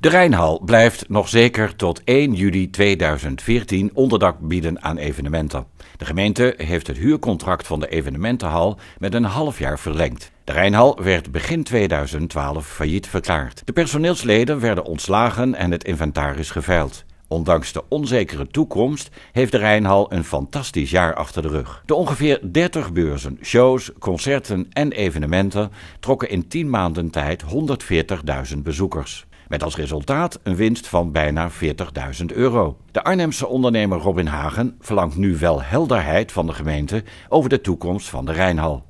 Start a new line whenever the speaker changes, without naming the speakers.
De Rijnhal blijft nog zeker tot 1 juli 2014 onderdak bieden aan evenementen. De gemeente heeft het huurcontract van de evenementenhal met een half jaar verlengd. De Rijnhal werd begin 2012 failliet verklaard. De personeelsleden werden ontslagen en het inventaris geveild. Ondanks de onzekere toekomst heeft de Rijnhal een fantastisch jaar achter de rug. De ongeveer 30 beurzen, shows, concerten en evenementen trokken in 10 maanden tijd 140.000 bezoekers. Met als resultaat een winst van bijna 40.000 euro. De Arnhemse ondernemer Robin Hagen verlangt nu wel helderheid van de gemeente over de toekomst van de Rijnhal.